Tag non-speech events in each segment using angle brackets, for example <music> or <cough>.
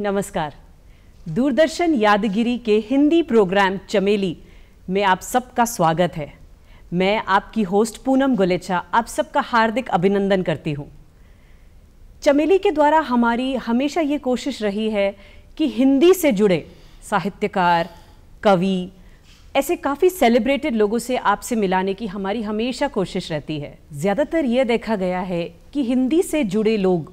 नमस्कार दूरदर्शन यादगिरी के हिंदी प्रोग्राम चमेली में आप सबका स्वागत है मैं आपकी होस्ट पूनम गुलेचा आप सबका हार्दिक अभिनंदन करती हूँ चमेली के द्वारा हमारी हमेशा ये कोशिश रही है कि हिंदी से जुड़े साहित्यकार कवि ऐसे काफ़ी सेलिब्रेटेड लोगों से आपसे मिलाने की हमारी हमेशा कोशिश रहती है ज़्यादातर ये देखा गया है कि हिंदी से जुड़े लोग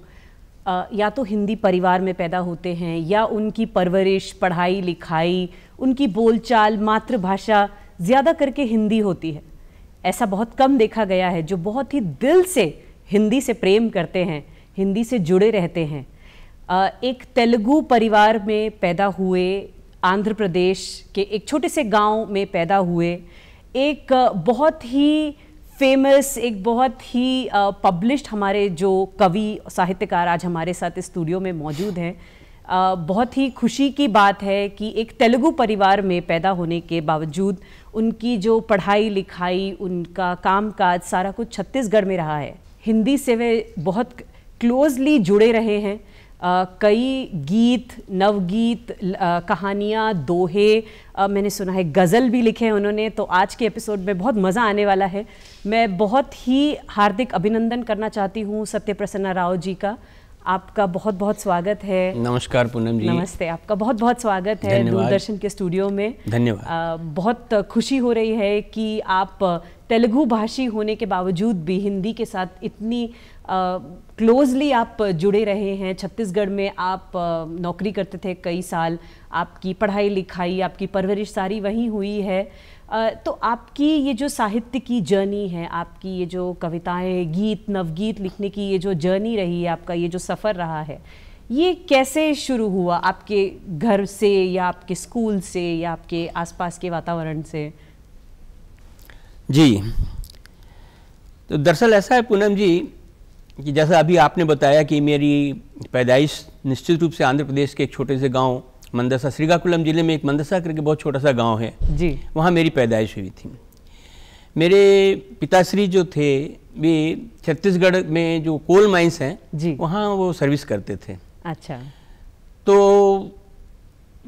या तो हिंदी परिवार में पैदा होते हैं या उनकी परवरिश पढ़ाई लिखाई उनकी बोलचाल मातृभाषा ज़्यादा करके हिंदी होती है ऐसा बहुत कम देखा गया है जो बहुत ही दिल से हिंदी से प्रेम करते हैं हिंदी से जुड़े रहते हैं एक तेलुगु परिवार में पैदा हुए आंध्र प्रदेश के एक छोटे से गांव में पैदा हुए एक बहुत ही फेमस एक बहुत ही पब्लिश्ड हमारे जो कवि साहित्यकार आज हमारे साथ स्टूडियो में मौजूद हैं बहुत ही खुशी की बात है कि एक तेलुगु परिवार में पैदा होने के बावजूद उनकी जो पढ़ाई लिखाई उनका काम काज सारा कुछ छत्तीसगढ़ में रहा है हिंदी से वे बहुत क्लोजली जुड़े रहे हैं कई गीत नवगीत कहानियाँ दोहे आ, मैंने सुना है गज़ल भी लिखे हैं उन्होंने तो आज के एपिसोड में बहुत मज़ा आने वाला है मैं बहुत ही हार्दिक अभिनंदन करना चाहती हूँ सत्य प्रसन्ना राव जी का आपका बहुत बहुत स्वागत है नमस्कार पूनम जी नमस्ते आपका बहुत बहुत स्वागत है दूरदर्शन के स्टूडियो में धन्यवाद बहुत खुशी हो रही है कि आप तेलुगु भाषी होने के बावजूद भी हिंदी के साथ इतनी क्लोजली uh, आप जुड़े रहे हैं छत्तीसगढ़ में आप uh, नौकरी करते थे कई साल आपकी पढ़ाई लिखाई आपकी परवरिश सारी वहीं हुई है uh, तो आपकी ये जो साहित्य की जर्नी है आपकी ये जो कविताएं गीत नवगीत लिखने की ये जो जर्नी रही है आपका ये जो सफ़र रहा है ये कैसे शुरू हुआ आपके घर से या आपके स्कूल से या आपके आसपास के वातावरण से जी तो दरअसल ऐसा है पूनम जी कि जैसा अभी आपने बताया कि मेरी पैदाइश निश्चित रूप से आंध्र प्रदेश के एक छोटे से गांव मंदसा श्रीकाकुलम ज़िले में एक मंदसा करके बहुत छोटा सा गांव है जी वहाँ मेरी पैदाइश हुई थी मेरे पिताश्री जो थे वे छत्तीसगढ़ में जो कोल माइंस हैं जी वहाँ वो सर्विस करते थे अच्छा तो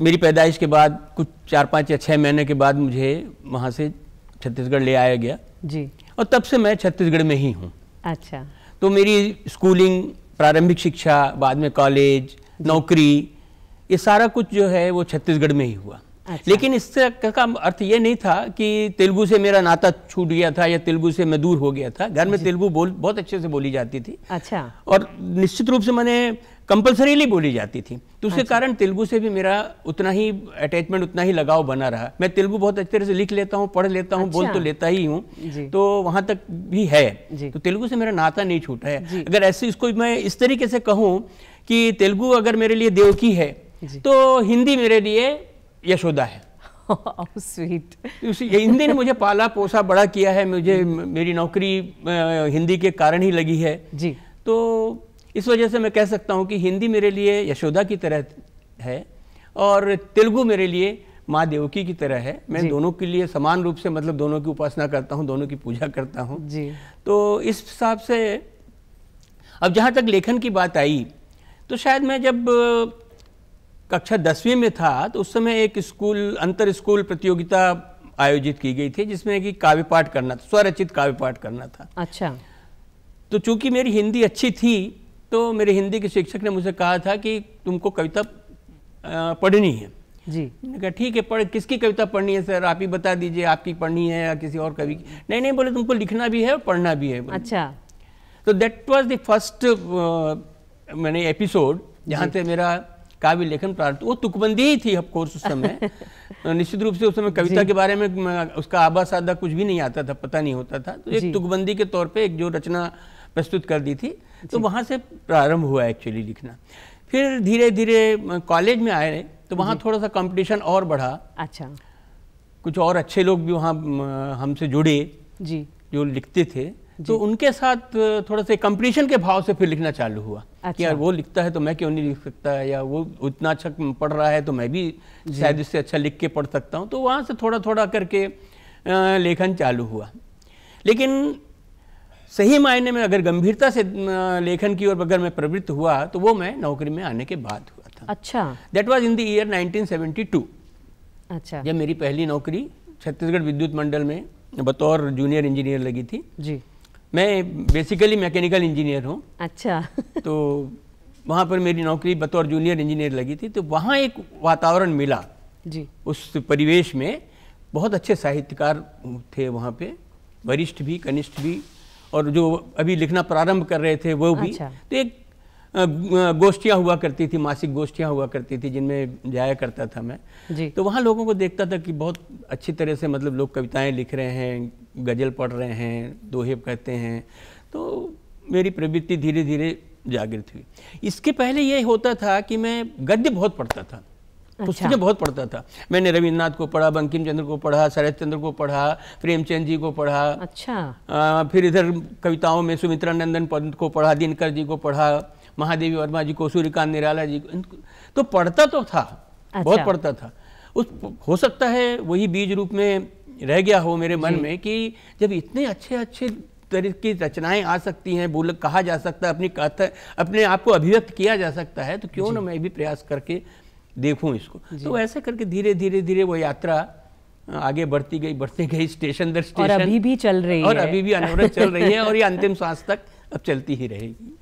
मेरी पैदाइश के बाद कुछ चार पाँच या छः महीने के बाद मुझे वहाँ से छत्तीसगढ़ ले आया गया जी और तब से मैं छत्तीसगढ़ में ही हूँ अच्छा तो मेरी स्कूलिंग प्रारंभिक शिक्षा बाद में कॉलेज नौकरी ये सारा कुछ जो है वो छत्तीसगढ़ में ही हुआ अच्छा। लेकिन तरह का अर्थ ये नहीं था कि तेलुगु से मेरा नाता छूट गया था या तेलुगु से मैं दूर हो गया था घर में तेलुगु बोल बहुत अच्छे से बोली जाती थी अच्छा और निश्चित रूप से मैंने कंपल्सरीली बोली जाती थी तो उसके अच्छा। कारण तेलुगु से भी मेरा उतना ही अटैचमेंट उतना ही लगाव बना रहा मैं तेलुगु बहुत अच्छी तरह से लिख लेता हूँ पढ़ लेता हूँ अच्छा। बोल तो लेता ही हूँ तो वहां तक भी है तो तेलुगु से मेरा नाता नहीं छूटा है अगर ऐसे इसको मैं इस तरीके से कहूँ कि तेलुगु अगर मेरे लिए देवकी है तो हिंदी मेरे लिए यशोदा है स्वीट <laughs> oh, हिंदी ने मुझे पाला पोसा बड़ा किया है मुझे <laughs> मेरी नौकरी हिंदी के कारण ही लगी है जी तो इस वजह से मैं कह सकता हूँ कि हिंदी मेरे लिए यशोदा की तरह है और तेलुगु मेरे लिए माँ देवकी की तरह है मैं दोनों के लिए समान रूप से मतलब दोनों की उपासना करता हूँ दोनों की पूजा करता हूँ तो इस हिसाब से अब जहाँ तक लेखन की बात आई तो शायद मैं जब कक्षा दसवीं में था तो उस समय एक स्कूल अंतर स्कूल प्रतियोगिता आयोजित की गई थी जिसमें कि काव्य पाठ करना था स्वरचित काव्य पाठ करना था अच्छा तो चूंकि मेरी हिंदी अच्छी थी तो मेरे हिंदी के शिक्षक ने मुझे कहा था कि तुमको कविता पढ़नी है जी मैंने कहा ठीक है पढ़ किसकी कविता पढ़नी है सर आप ही बता दीजिए आपकी पढ़नी है या किसी और कवि की नहीं नहीं बोले तुमको लिखना भी है और पढ़ना भी है अच्छा तो देट वॉज द फर्स्ट मैंने एपिसोड जहाँ से मेरा काव्य लेखन प्रारंभ वो तुकबंदी ही थी ऑफकोर्स उस समय <laughs> तो निश्चित रूप से उस समय कविता के बारे में उसका आबा सादा कुछ भी नहीं आता था पता नहीं होता था तो एक तुकबंदी के तौर पे एक जो रचना प्रस्तुत कर दी थी तो वहाँ से प्रारंभ हुआ एक्चुअली लिखना फिर धीरे धीरे कॉलेज में आए तो वहाँ थोड़ा सा कॉम्पिटिशन और बढ़ा अच्छा कुछ और अच्छे लोग भी वहाँ हमसे जुड़े जी जो लिखते थे तो उनके साथ थोड़ा सा कंपटीशन के भाव से फिर लिखना चालू हुआ अच्छा। कि यार वो लिखता है तो मैं क्यों नहीं लिख सकता है या वो उतना अच्छा पढ़ रहा है तो मैं भी शायद इससे अच्छा लिख के पढ़ सकता हूँ तो वहाँ से थोड़ा थोड़ा करके लेखन चालू हुआ लेकिन सही मायने में अगर गंभीरता से लेखन की ओर अगर मैं प्रवृत्त हुआ तो वो मैं नौकरी में आने के बाद हुआ था अच्छा that was in the year two अच्छा जब मेरी पहली नौकरी छत्तीसगढ़ विद्युत मंडल में बतौर जूनियर इंजीनियर लगी थी जी मैं बेसिकली मैकेनिकल इंजीनियर हूँ अच्छा <laughs> तो वहाँ पर मेरी नौकरी बतौर जूनियर इंजीनियर लगी थी तो वहाँ एक वातावरण मिला जी उस परिवेश में बहुत अच्छे साहित्यकार थे वहाँ पे वरिष्ठ भी कनिष्ठ भी और जो अभी लिखना प्रारंभ कर रहे थे वो भी अच्छा। तो एक गोष्ठियाँ हुआ करती थी मासिक गोष्ठियाँ हुआ करती थी जिनमें जाया करता था मैं जी तो वहाँ लोगों को देखता था कि बहुत अच्छी तरह से मतलब लोग कविताएं लिख रहे हैं गज़ल पढ़ रहे हैं दोहे कहते हैं तो मेरी प्रवृत्ति धीरे धीरे जागृत हुई इसके पहले ये होता था कि मैं गद्य बहुत पढ़ता था अच्छा। पुस्तकें अच्छा। बहुत पढ़ता था मैंने रविन्द्रनाथ को पढ़ा बंकिम चंद्र को पढ़ा शरद चंद्र को पढ़ा प्रेमचंद जी को पढ़ा अच्छा आ, फिर इधर कविताओं में सुमित्रा नंदन पंत को पढ़ा दिनकर जी को पढ़ा महादेवी वर्मा जी को सूर्यकांत निराला जी को तो पढ़ता तो था अच्छा। बहुत पढ़ता था उस हो सकता है वही बीज रूप में रह गया हो मेरे मन में कि जब इतने अच्छे अच्छे तरीके की रचनाएं आ सकती हैं बोल कहा जा सकता है अपनी कथा अपने आप को अभिव्यक्त किया जा सकता है तो क्यों ना मैं भी प्रयास करके देखूं इसको तो ऐसे करके धीरे धीरे धीरे वो यात्रा आगे बढ़ती गई बढ़ती गई स्टेशन दर स्टेशन और अभी भी चल रही और है और अभी भी अनवरत चल रही है और ये अंतिम सांस तक अब चलती ही रहेगी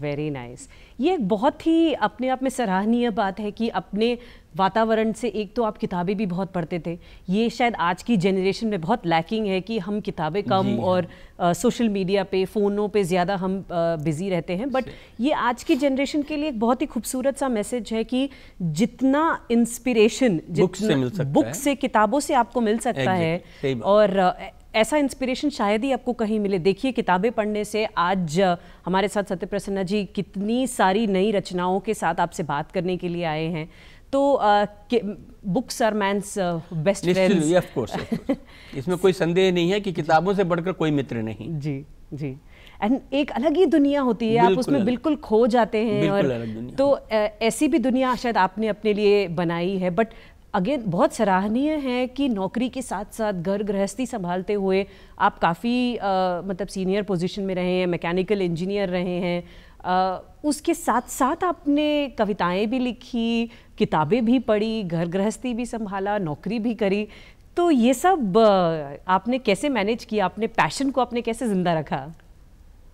वेरी नाइस ये एक बहुत ही अपने आप में सराहनीय बात है कि अपने वातावरण से एक तो आप किताबें भी बहुत पढ़ते थे ये शायद आज की जनरेशन में बहुत लैकिंग है कि हम किताबें कम हाँ। और आ, सोशल मीडिया पे फ़ोनों पे ज़्यादा हम बिज़ी रहते हैं बट ये आज की जनरेशन के लिए एक बहुत ही खूबसूरत सा मैसेज है कि जितना इंस्पिरेशन बुक से मिल सकता बुक है। से किताबों से आपको मिल सकता है और ऐसा इंस्पिरेशन शायद ही आपको कहीं मिले देखिए किताबें पढ़ने से आज हमारे साथ सत्य प्रसन्ना जी कितनी सारी नई रचनाओं के साथ आपसे बात करने के लिए आए हैं तो books are man's best friends इसमें कोई संदेह नहीं है कि किताबों से बढ़कर कोई मित्र नहीं जी जी एंड एक अलग ही दुनिया होती है आप उसमें बिल्कुल खो जाते हैं और तो ऐसी भी दुनिया शायद आपने अपने लिए बनाई है बट अगेन बहुत सराहनीय है कि नौकरी के साथ साथ घर गृहस्थी संभालते हुए आप काफ़ी मतलब सीनियर पोजीशन में रहे हैं मैकेनिकल इंजीनियर रहे हैं आ, उसके साथ साथ आपने कविताएं भी लिखी किताबें भी पढ़ी घर गृहस्थी भी संभाला नौकरी भी करी तो ये सब आपने कैसे मैनेज किया आपने पैशन को आपने कैसे ज़िंदा रखा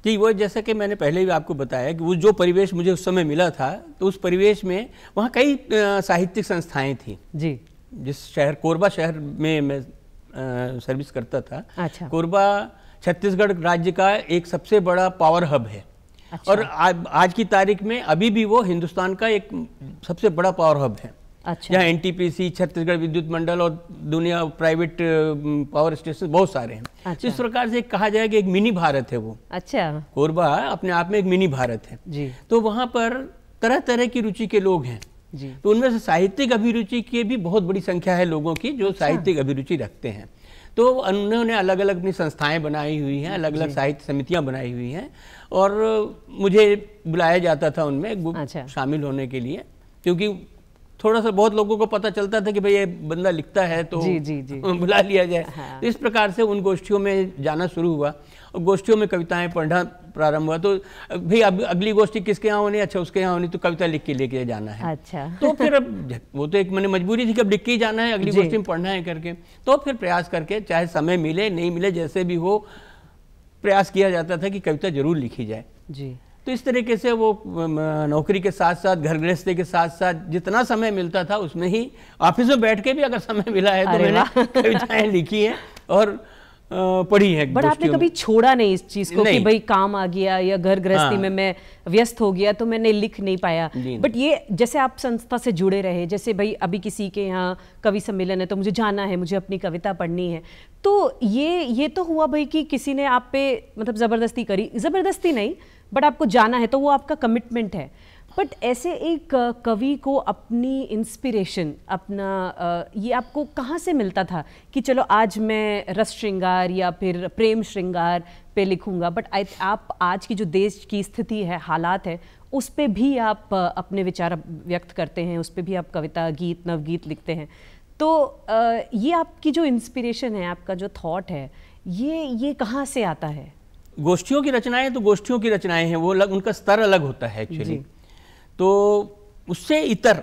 कि वो जैसा कि मैंने पहले भी आपको बताया कि वो जो परिवेश मुझे उस समय मिला था तो उस परिवेश में वहाँ कई साहित्यिक संस्थाएं थी जी जिस शहर कोरबा शहर में मैं आ, सर्विस करता था अच्छा। कोरबा छत्तीसगढ़ राज्य का एक सबसे बड़ा पावर हब है अच्छा। और आ, आज की तारीख में अभी भी वो हिंदुस्तान का एक सबसे बड़ा पावर हब है अच्छा यहाँ एनटीपीसी छत्तीसगढ़ विद्युत मंडल और दुनिया प्राइवेट पावर स्टेशन बहुत सारे हैं अच्छा। इस प्रकार से कहा जाए कि एक मिनी भारत है वो अच्छा कोरबा अपने आप में एक मिनी भारत है जी तो वहाँ पर तरह तरह की रुचि के लोग हैं जी तो उनमें से साहित्यिक अभिरुचि की भी बहुत बड़ी संख्या है लोगों की जो अच्छा। साहित्यिक अभिरुचि रखते हैं तो उन्होंने अलग अलग अपनी संस्थाएं बनाई हुई हैं अलग अलग साहित्य समितियां बनाई हुई हैं और मुझे बुलाया जाता था उनमें अच्छा। शामिल होने के लिए क्योंकि थोड़ा सा बहुत लोगों को पता चलता था कि भाई ये बंदा लिखता है तो जी, जी, जी. <laughs> बुला लिया जाए हाँ। तो इस प्रकार से उन गोष्ठियों में जाना शुरू हुआ और गोष्ठियों में कविताएं पढ़ना प्रारंभ हुआ तो भाई अब अगली गोष्ठी किसके यहाँ होनी अच्छा उसके यहाँ होनी तो कविता लिख के लेके जाना है अच्छा <laughs> तो फिर अब वो तो एक मैंने मजबूरी थी कि अब लिख के जाना है अगली गोष्ठी में पढ़ना है करके तो फिर प्रयास करके चाहे समय मिले नहीं मिले जैसे भी हो प्रयास किया जाता था कि कविता जरूर लिखी जाए जी तो इस तरीके से वो नौकरी के साथ साथ घर गृहस्थी के साथ साथ जितना समय मिलता था उसमें ही ऑफिस में बैठ के भी अगर समय मिला है तो मैंने कविताएं लिखी हैं और पढ़ी है बट आपने कभी छोड़ा नहीं इस चीज को कि भाई काम आ गया या घर गृहस्थी हाँ। में मैं व्यस्त हो गया तो मैंने लिख नहीं पाया बट ये जैसे आप संस्था से जुड़े रहे जैसे भाई अभी किसी के यहाँ कवि सम्मेलन है तो मुझे जाना है मुझे अपनी कविता पढ़नी है तो ये ये तो हुआ भाई कि किसी ने आप पे मतलब जबरदस्ती करी जबरदस्ती नहीं बट आपको जाना है तो वो आपका कमिटमेंट है बट ऐसे एक कवि को अपनी इंस्पिरेशन अपना ये आपको कहाँ से मिलता था कि चलो आज मैं रस श्रृंगार या फिर प्रेम श्रृंगार पे लिखूँगा बट आप आज की जो देश की स्थिति है हालात है उस पर भी आप अपने विचार व्यक्त करते हैं उस पर भी आप कविता गीत नवगीत लिखते हैं तो ये आपकी जो इंस्पिरेशन है आपका जो थॉट है ये ये कहाँ से आता है गोष्ठियों की रचनाएं तो गोष्ठियों की रचनाएं हैं वो अलग उनका स्तर अलग होता है एक्चुअली तो उससे इतर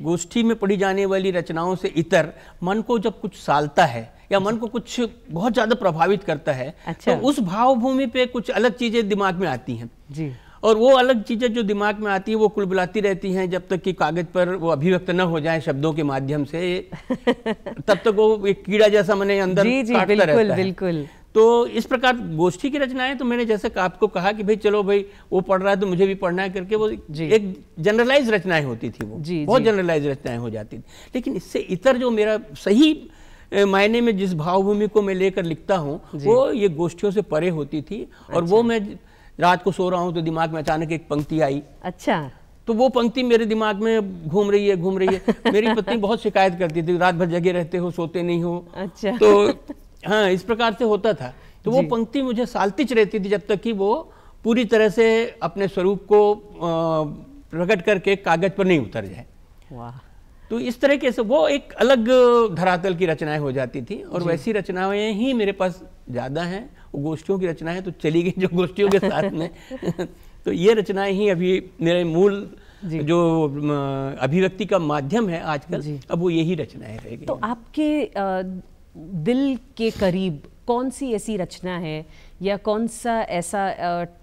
गोष्ठी में पढ़ी जाने वाली रचनाओं से इतर मन को जब कुछ सालता है या मन को कुछ बहुत ज्यादा प्रभावित करता है अच्छा। तो उस भावभूमि पे कुछ अलग चीजें दिमाग में आती हैं जी और वो अलग चीज़ें जो दिमाग में आती है वो कुलबुलाती रहती हैं जब तक कि कागज़ पर वो अभिव्यक्त न हो जाए शब्दों के माध्यम से तब तक वो एक कीड़ा जैसा मैंने अंदर <laughs> जी जी बिल्कुल रहता बिल्कुल तो इस प्रकार गोष्ठी की रचनाएं तो मैंने जैसे आपको कहा कि भाई चलो भाई वो पढ़ रहा है तो मुझे भी पढ़ना है करके वो एक जनरलाइज रचनाएं होती थी वो जी, बहुत जनरलाइज रचनाएं हो जाती थी लेकिन इससे इतर जो मेरा सही मायने में जिस भावभूमि को मैं लेकर लिखता हूँ वो ये गोष्ठियों से परे होती थी अच्छा। और वो अच्छा। मैं रात को सो रहा हूँ तो दिमाग में अचानक एक पंक्ति आई अच्छा तो वो पंक्ति मेरे दिमाग में घूम रही है घूम रही है मेरी पत्नी <laughs> बहुत शिकायत करती थी रात भर जगे रहते हो सोते नहीं हो अच्छा तो हाँ इस प्रकार से होता था तो वो पंक्ति मुझे सालतिच रहती थी जब तक कि वो पूरी तरह से अपने स्वरूप को प्रकट करके कागज पर नहीं उतर जाए तो इस तरीके से वो एक अलग धरातल की रचनाएं हो जाती थी और वैसी रचनाएं ही मेरे पास ज़्यादा हैं गोष्ठियों की रचनाएं तो चली गई जो गोष्ठियों के साथ में <laughs> तो ये रचनाएं ही अभी मेरे मूल जो अभिव्यक्ति का माध्यम है आजकल अब वो यही रचनाएं रहेगी तो आपके दिल के करीब कौन सी ऐसी रचना है या कौन सा ऐसा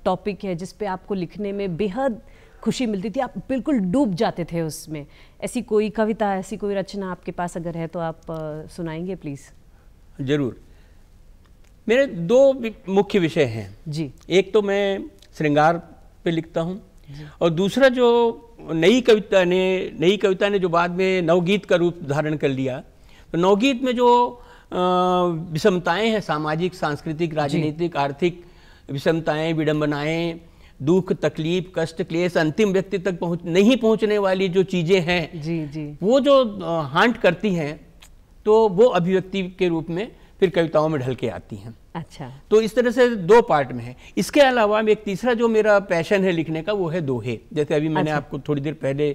टॉपिक है जिस पे आपको लिखने में बेहद खुशी मिलती थी आप बिल्कुल डूब जाते थे उसमें ऐसी कोई कविता ऐसी कोई रचना आपके पास अगर है तो आप सुनाएंगे प्लीज़ ज़रूर मेरे दो मुख्य विषय हैं जी एक तो मैं श्रृंगार पे लिखता हूँ और दूसरा जो नई कविता ने नई कविता ने जो बाद में नवगीत का रूप धारण कर लिया तो नवगीत में जो विषमताएं हैं सामाजिक सांस्कृतिक राजनीतिक आर्थिक विषमताएं विडंबनाएं दुख तकलीफ कष्ट क्लेश अंतिम व्यक्ति तक पहुंच नहीं पहुंचने वाली जो चीजें हैं जी जी वो जो हांट करती हैं तो वो अभिव्यक्ति के रूप में फिर कविताओं में ढल के आती हैं अच्छा तो इस तरह से दो पार्ट में है इसके अलावा एक तीसरा जो मेरा पैशन है लिखने का वो है दोहे जैसे अभी मैंने अच्छा। आपको थोड़ी देर पहले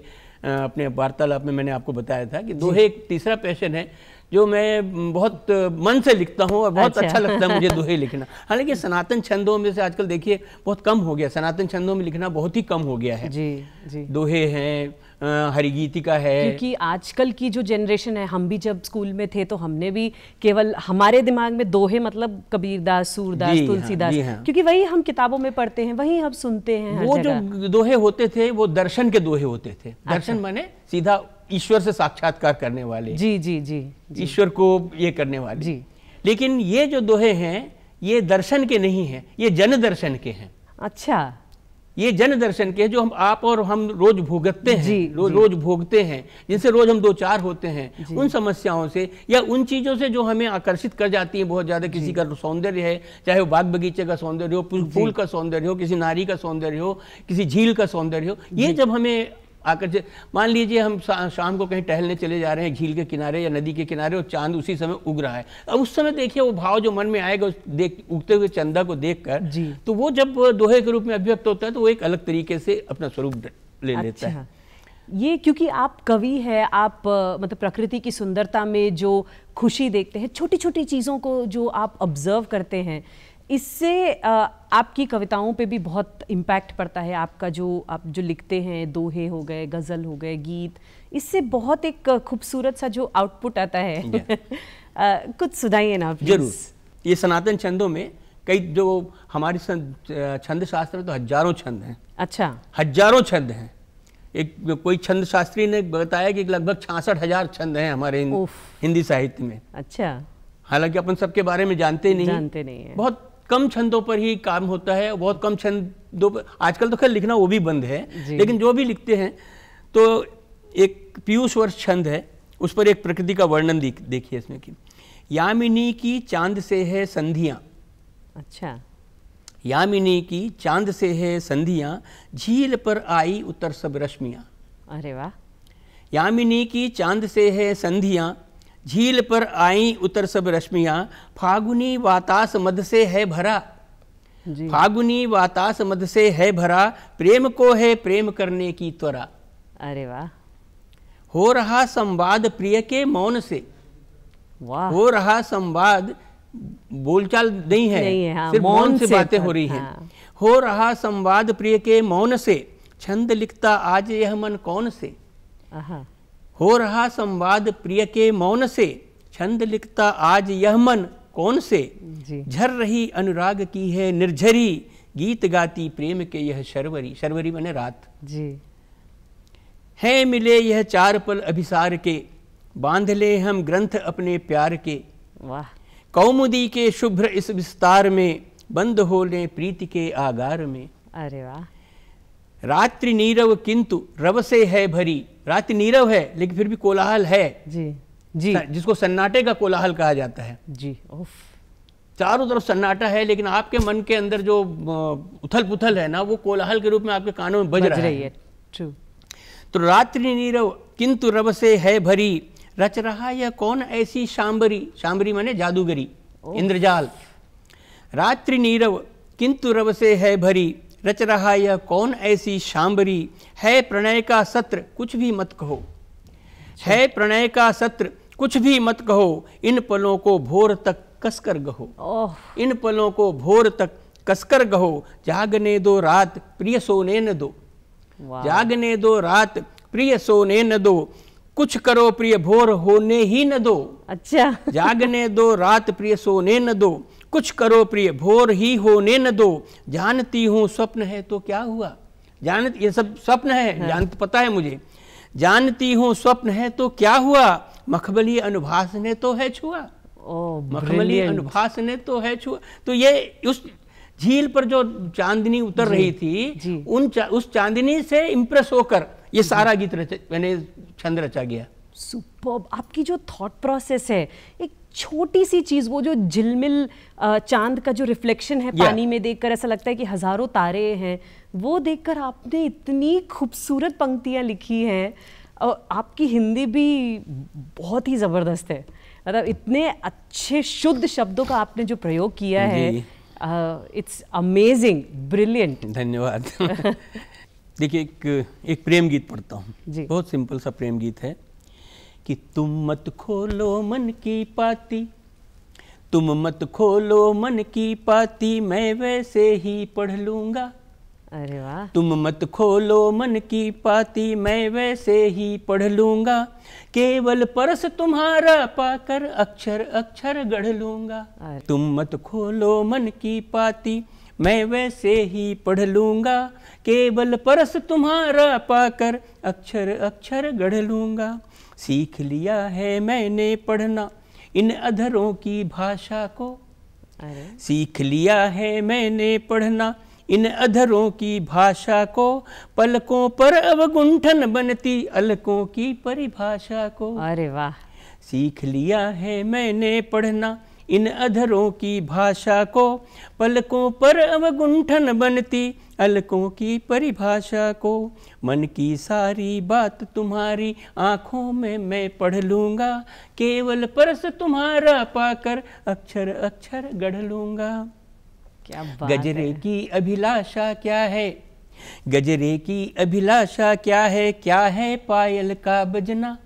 अपने वार्तालाप में मैंने आपको बताया था कि दोहे एक तीसरा पैशन है जो मैं बहुत मन से लिखता हूँ और बहुत अच्छा, अच्छा लगता है मुझे <laughs> दोहे लिखना हालांकि सनातन छंदों में से आजकल देखिए बहुत कम हो गया सनातन छंदों में लिखना बहुत ही कम हो गया है जी जी दोहे हैं हरिगीतिका है क्योंकि आजकल की जो जनरेशन है हम भी जब स्कूल में थे तो हमने भी केवल हमारे दिमाग में दोहे मतलब कबीरदास सूरदास हाँ, तुलसीदास हाँ, क्योंकि वही हम किताबों में पढ़ते हैं वही हम सुनते हैं वो जो दोहे होते थे वो दर्शन के दोहे होते थे दर्शन अच्छा। माने सीधा ईश्वर से साक्षात्कार करने वाले जी जी जी, ईश्वर को ये करने वाले जी लेकिन ये जो दोहे हैं ये दर्शन के नहीं हैं ये जन दर्शन के हैं अच्छा ये जन दर्शन के जो हम आप और हम रोज भोगते हैं जी, रो, जी, रोज भोगते हैं जिनसे रोज हम दो चार होते हैं उन समस्याओं से या उन चीज़ों से जो हमें आकर्षित कर जाती है बहुत ज़्यादा किसी का सौंदर्य है चाहे वो बाग बगीचे का सौंदर्य हो फूल का सौंदर्य हो किसी नारी का सौंदर्य हो किसी झील का सौंदर्य हो ये जब हमें आकर से मान लीजिए हम शाम को कहीं टहलने चले जा रहे हैं झील के किनारे या नदी के किनारे और चांद उसी समय उग रहा है अब उस समय देखिए वो भाव जो मन में आएगा उस देख उगते हुए चंदा को देख कर जी तो वो जब दोहे के रूप में अभिव्यक्त होता है तो वो एक अलग तरीके से अपना स्वरूप ले लेता है अच्छा। ये क्योंकि आप कवि हैं आप मतलब प्रकृति की सुंदरता में जो खुशी देखते हैं छोटी छोटी चीज़ों को जो आप ऑब्जर्व करते हैं इससे आपकी कविताओं पे भी बहुत इम्पैक्ट पड़ता है आपका जो आप जो लिखते हैं दोहे हो गए गज़ल हो गए गीत इससे बहुत एक खूबसूरत सा जो आउटपुट आता है <laughs> कुछ सुनाइए ना जरूर ये सनातन छंदों में कई जो हमारे छंद शास्त्र में तो हजारों छंद हैं अच्छा हजारों छंद हैं एक कोई छंद शास्त्री ने बताया कि लगभग छासठ हजार छंद हैं हमारे हिंदी साहित्य में अच्छा हालांकि अपन सबके बारे में जानते नहीं जानते नहीं है बहुत कम छंदों पर ही काम होता है बहुत कम छंदों पर आजकल तो खैर लिखना वो भी बंद है लेकिन जो भी लिखते हैं तो एक पीयूष वर्ष छंद है उस पर एक प्रकृति का वर्णन देखिए इसमें कि यामिनी की चांद से है संधियां अच्छा यामिनी की चांद से है संधियां झील पर आई उतर सब रश्मिया अरे वाह यामिनी की चांद से है संधियां झील पर आई उतर सब रश्मियाँ फागुनी वातास मध से है भरा फागुनी वातास मध से है भरा प्रेम को है प्रेम करने की त्वरा अरे वाह हो रहा संवाद प्रिय के मौन से वाह हो रहा संवाद बोलचाल नहीं है, नहीं है हाँ, सिर्फ मौन, मौन से, से बातें हो रही हैं हाँ। हो रहा संवाद प्रिय के मौन से छंद लिखता आज यह मन कौन से हो रहा संवाद प्रिय के मौन से छंद लिखता आज यह मन कौन से झर रही अनुराग की है निर्झरी गीत गाती प्रेम के यह शर्वरी शर्वरी बने रात जी है मिले यह चार पल अभिसार के बांध ले हम ग्रंथ अपने प्यार के वाह कौमुदी के शुभ्र इस विस्तार में बंद हो ले प्रीति के आगार में अरे वाह रात्रि नीरव किंतु रव से है भरी रात्रि नीरव है लेकिन फिर भी कोलाहल है जी जी जिसको सन्नाटे का कोलाहल कहा जाता है जी ओफ चारों तरफ सन्नाटा है लेकिन आपके मन के अंदर जो उथल पुथल है ना वो कोलाहल के रूप में आपके कानों में बज, बज रहा रही है तो रात्रि नीरव किंतु रव से है भरी रच रहा यह कौन ऐसी शाम्बरी शाम्बरी माने जादूगरी इंद्रजाल रात्रि नीरव किंतु रव से है भरी रच रहा यह कौन ऐसी शाम्बरी है प्रणय का सत्र कुछ भी मत कहो है अच्छा। प्रणय का सत्र कुछ भी मत कहो इन पलों को भोर तक कसकर गहो इन पलों को भोर तक कसकर गहो जागने दो रात प्रिय सोने न दो जागने दो रात प्रिय सोने न दो कुछ करो प्रिय भोर होने ही न दो अच्छा जागने दो रात प्रिय सोने न दो कुछ करो प्रिय भोर ही होने न दो जानती हूँ स्वप्न है तो क्या हुआ जान ये सब स्वप्न है हाँ। जान पता है मुझे जानती हूँ स्वप्न है तो क्या हुआ मखबली अनुभास ने तो है छुआ मखमली अनुभास ने तो है छुआ तो ये उस झील पर जो चांदनी उतर रही थी उन चा, उस चांदनी से इम्प्रेस होकर ये सारा गीत रचा मैंने छंद रचा गया सुपर आपकी जो थॉट प्रोसेस है एक छोटी सी चीज़ वो जो झिलमिल चांद का जो रिफ्लेक्शन है पानी में देखकर ऐसा लगता है कि हज़ारों तारे हैं वो देखकर आपने इतनी खूबसूरत पंक्तियाँ लिखी हैं और आपकी हिंदी भी बहुत ही ज़बरदस्त है मतलब इतने अच्छे शुद्ध शब्दों का आपने जो प्रयोग किया है इट्स अमेजिंग ब्रिलियंट धन्यवाद <laughs> देखिए एक एक प्रेम गीत पढ़ता हूँ बहुत सिंपल सा प्रेम गीत है कि तुम मत खोलो मन की पाती तुम मत खोलो मन की पाती मैं वैसे ही पढ़ लूंगा अरे वाह तुम मत खोलो मन की पाती मैं वैसे ही पढ़ लूंगा केवल परस तुम्हारा पाकर अक्षर अक्षर गढ़ लूंगा तुम मत खोलो मन की पाती मैं वैसे ही पढ़ लूंगा केवल परस तुम्हारा पाकर अक्षर अक्षर गढ़ लूंगा सीख लिया है मैंने पढ़ना इन अधरों की भाषा को सीख लिया है मैंने पढ़ना इन अधरों की भाषा को पलकों पर अवगुंठन बनती अलकों की परिभाषा को अरे वाह सीख लिया है मैंने पढ़ना इन अधरों की भाषा को पलकों पर अवगुंठन बनती अलकों की परिभाषा को मन की सारी बात तुम्हारी आँखों में मैं पढ़ लूँगा केवल परस तुम्हारा पाकर अक्षर अक्षर गढ़ लूँगा क्या गजरे की अभिलाषा क्या है गजरे की अभिलाषा क्या है क्या है पायल का बजना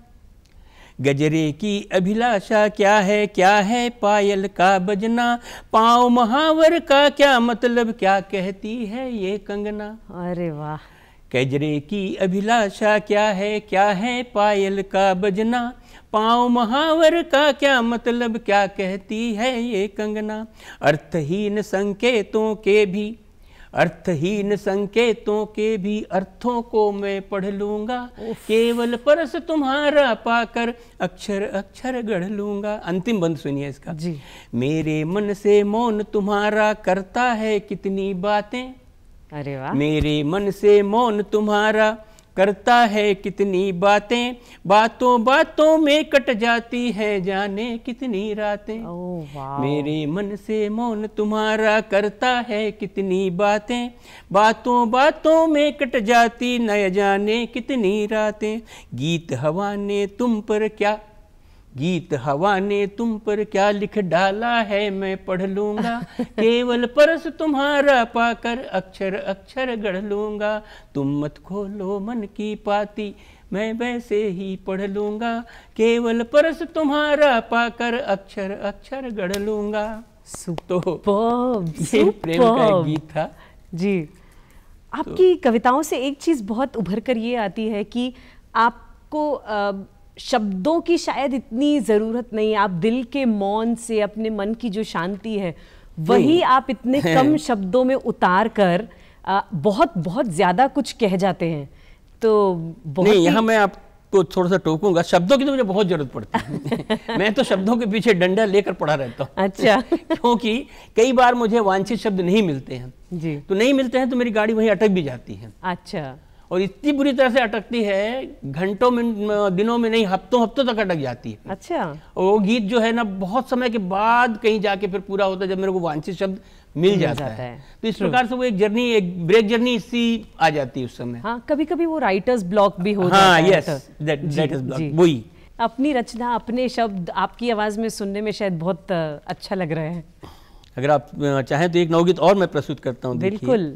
गजरे की अभिलाषा क्या है क्या है पायल का बजना पाँव महावर का क्या मतलब क्या कहती है ये कंगना अरे वाह गजरे की अभिलाषा क्या है क्या है पायल का बजना पाँव महावर का क्या मतलब क्या कहती है ये कंगना अर्थहीन संकेतों के भी अर्थहीन संकेतों के भी अर्थों को मैं पढ़ लूंगा केवल परस तुम्हारा पाकर अक्षर अक्षर गढ़ लूंगा अंतिम बंद सुनिए इसका जी मेरे मन से मौन तुम्हारा करता है कितनी बातें अरे वाह मेरे मन से मौन तुम्हारा करता है कितनी बातें बातों बातों में कट जाती है जाने कितनी रातें मेरे मन से मौन तुम्हारा करता है कितनी बातें बातों बातों में कट जाती न जाने कितनी रातें गीत हवा ने तुम पर क्या गीत हवा ने तुम पर क्या लिख डाला है मैं पढ़ लूंगा केवल परस तुम्हारा पाकर अक्षर अक्षर गढ़ लूंगा तुम मत खोलो मन की पाती मैं वैसे ही पढ़ लूंगा केवल परस तुम्हारा पाकर अक्षर अक्षर गढ़ लूंगा तो ये प्रेम का गीत था जी आपकी तो, कविताओं से एक चीज बहुत उभर कर ये आती है कि आपको आ, शब्दों की शायद इतनी ज़रूरत नहीं आप दिल के मौन से अपने मन की जो शांति है वही आप इतने कम <laughs> शब्दों में उतार कर आ, बहुत बहुत ज़्यादा कुछ कह जाते हैं तो बहुत नहीं यहाँ मैं आपको थोड़ा सा टोकूंगा शब्दों की तो मुझे बहुत ज़रूरत पड़ती है <laughs> मैं तो शब्दों के पीछे डंडा लेकर पड़ा रहता हूँ अच्छा <laughs> क्योंकि कई बार मुझे वांछित शब्द नहीं मिलते हैं जी तो नहीं मिलते हैं तो मेरी गाड़ी वहीं अटक भी जाती है अच्छा और इतनी बुरी तरह से अटकती है घंटों में दिनों में नहीं हफ्तों हफ्तों तक अटक जाती है अच्छा और वो गीत जो है ना बहुत समय के बाद कहीं जाके फिर पूरा होता है जब मेरे को वांछित शब्द मिल, जाता, जाता है।, है तो इस प्रकार से वो एक जर्नी एक ब्रेक जर्नी इसी आ जाती है उस समय हाँ कभी कभी वो राइटर्स ब्लॉक भी हो हाँ, यस दैट दैट वही अपनी रचना अपने शब्द आपकी आवाज में सुनने में शायद बहुत अच्छा लग रहा है अगर आप चाहें तो एक नवगीत और मैं प्रस्तुत करता हूँ बिल्कुल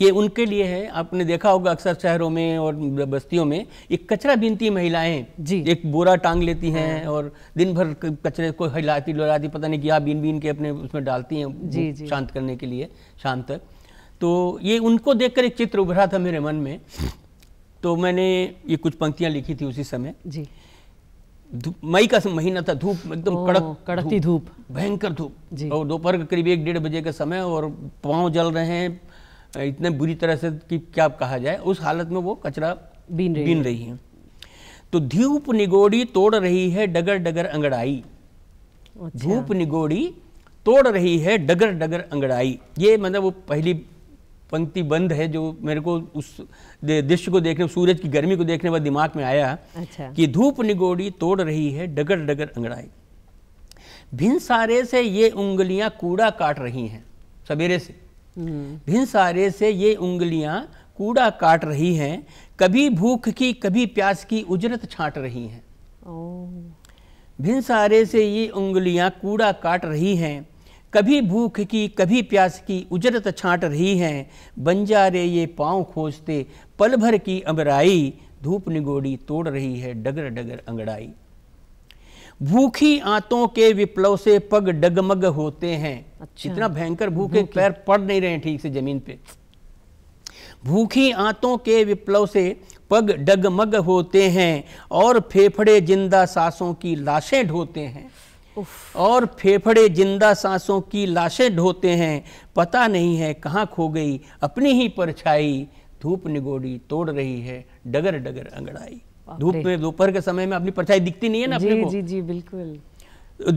ये उनके लिए है आपने देखा होगा अक्सर शहरों में और बस्तियों में एक कचरा बीनती महिलाएं जी एक बोरा टांग लेती हैं और दिन भर कचरे को हिलाती लुलाती पता नहीं क्या बीन बीन के अपने उसमें डालती हैं जी, जी। शांत करने के लिए शाम तक तो ये उनको देख एक चित्र उभरा था मेरे मन में तो मैंने ये कुछ पंक्तियाँ लिखी थी उसी समय जी मई का महीना था धूप एकदम कड़क कड़कती धूप भयंकर धूप और दोपहर के करीब एक डेढ़ बजे का समय और पाँव जल रहे हैं इतने बुरी तरह से कि क्या कहा जाए उस हालत में वो कचरा बीन रही, बीन है। रही है तो धूप निगोड़ी तोड़ रही है डगर डगर अंगड़ाई अच्छा। धूप अच्छा। निगोड़ी तोड़ रही है डगर डगर अंगड़ाई ये मतलब वो पहली पंक्ति बंद है जो मेरे को उस दृश्य को देखने सूरज की गर्मी को देखने बाद दिमाग में आया अच्छा। कि धूप निगोड़ी तोड़ रही है डगर डगर अंगड़ाई भिन सारे से ये उंगलियां कूड़ा काट रही हैं सवेरे से भिनसारे से ये उंगलियां कूड़ा काट रही हैं कभी भूख की कभी प्यास की उजरत छाट रही हैं भिनसारे से ये उंगलियां कूड़ा काट रही हैं कभी भूख की कभी प्यास की उजरत छाट रही हैं बंजारे ये पाँव खोजते पल भर की अमराई धूप निगोड़ी तोड़ रही है डगर डगर अंगड़ाई भूखी आंतों के विप्लव से पग डगमग होते हैं अच्छा। इतना भयंकर भूखे पैर पड़ नहीं रहे ठीक से जमीन पे भूखी आंतों के विप्लव से पग डगमग होते हैं और फेफड़े जिंदा सांसों की लाशें ढोते हैं और फेफड़े जिंदा सांसों की लाशें ढोते हैं पता नहीं है कहाँ खो गई अपनी ही परछाई धूप निगोड़ी तोड़ रही है डगर डगर अंगड़ाई धूप में दोपहर के समय में अपनी परछाई दिखती नहीं है ना अपने को जी जी बिल्कुल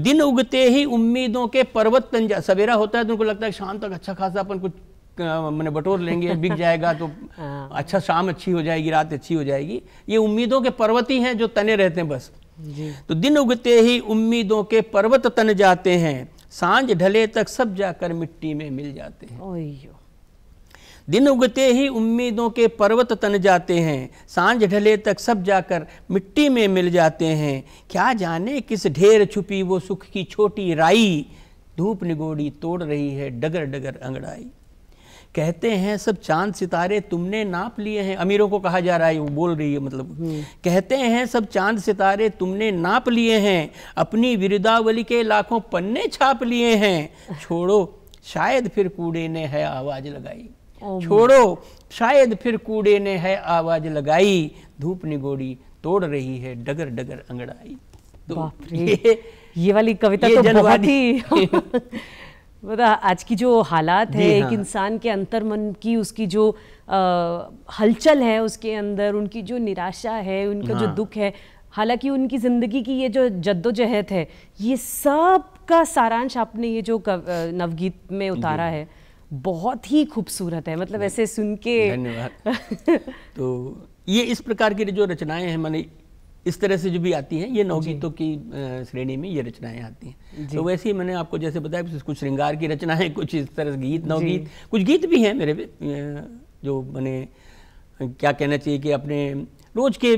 दिन उगते ही उम्मीदों के पर्वत तन जा सवेरा होता है तो उनको लगता है शाम तक अच्छा खासा अपन कुछ मैंने बटोर लेंगे <laughs> बिक जाएगा तो हाँ। अच्छा शाम अच्छी हो जाएगी रात अच्छी हो जाएगी ये उम्मीदों के पर्वत ही हैं जो तने रहते हैं बस तो दिन उगते ही उम्मीदों के पर्वत तन जाते हैं सांझ ढले तक सब जाकर मिट्टी में मिल जाते हैं दिन उगते ही उम्मीदों के पर्वत तन जाते हैं सांझ ढले तक सब जाकर मिट्टी में मिल जाते हैं क्या जाने किस ढेर छुपी वो सुख की छोटी राई धूप निगोड़ी तोड़ रही है डगर डगर अंगड़ाई कहते हैं सब चांद सितारे तुमने नाप लिए हैं अमीरों को कहा जा रहा है वो बोल रही है मतलब हम्म। कहते हैं सब चांद सितारे तुमने नाप लिए हैं अपनी विरुदावली के लाखों पन्ने छाप लिए हैं छोड़ो शायद फिर कूड़े ने है आवाज़ लगाई छोड़ो शायद फिर कूड़े ने है आवाज लगाई धूप निगोड़ी तोड़ रही है डगर डगर अंगड़ाई तो ये, ये वाली कविता ये तो बहुत ही <laughs> बता आज की जो हालात है हाँ। एक इंसान के अंतर मन की उसकी जो आ, हलचल है उसके अंदर उनकी जो निराशा है उनका हाँ। जो दुख है हालांकि उनकी ज़िंदगी की ये जो जद्दोजहद है ये सब का सारांश आपने ये जो नवगीत में उतारा है बहुत ही खूबसूरत है मतलब ऐसे सुन के धन्यवाद तो ये इस प्रकार की जो रचनाएं हैं मैंने इस तरह से जो भी आती हैं ये नवगीतों की श्रेणी में ये रचनाएं आती हैं तो वैसे ही मैंने आपको जैसे बताया कुछ श्रृंगार की रचनाएं कुछ इस तरह से गीत नवगीत कुछ गीत भी हैं मेरे जो मैंने क्या कहना चाहिए कि अपने रोज के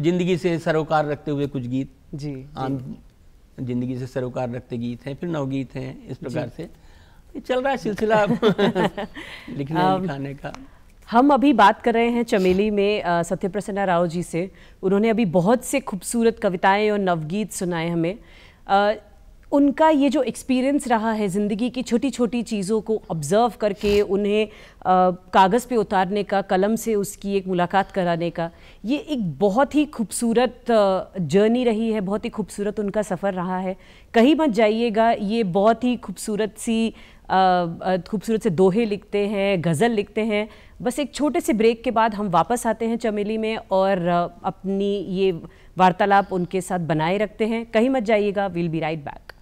जिंदगी से सरोकार रखते हुए कुछ गीत जी आम जिंदगी से सरोकार रखते गीत हैं फिर नवगीत हैं इस प्रकार से चल रहा है सिलसिला <laughs> लिखने लिखाने का हम अभी बात कर रहे हैं चमेली में सत्यप्रसन्ना राव जी से उन्होंने अभी बहुत से खूबसूरत कविताएं और नवगीत सुनाए हमें आ, उनका ये जो एक्सपीरियंस रहा है ज़िंदगी की छोटी छोटी चीज़ों को ऑब्ज़र्व करके उन्हें कागज़ पे उतारने का कलम से उसकी एक मुलाकात कराने का ये एक बहुत ही खूबसूरत जर्नी रही है बहुत ही खूबसूरत उनका सफ़र रहा है कहीं मत जाइएगा ये बहुत ही खूबसूरत सी खूबसूरत से दोहे लिखते हैं गज़ल लिखते हैं बस एक छोटे से ब्रेक के बाद हम वापस आते हैं चमेली में और अपनी ये वार्तालाप उनके साथ बनाए रखते हैं कहीं मत जाइएगा विल बी राइट बैक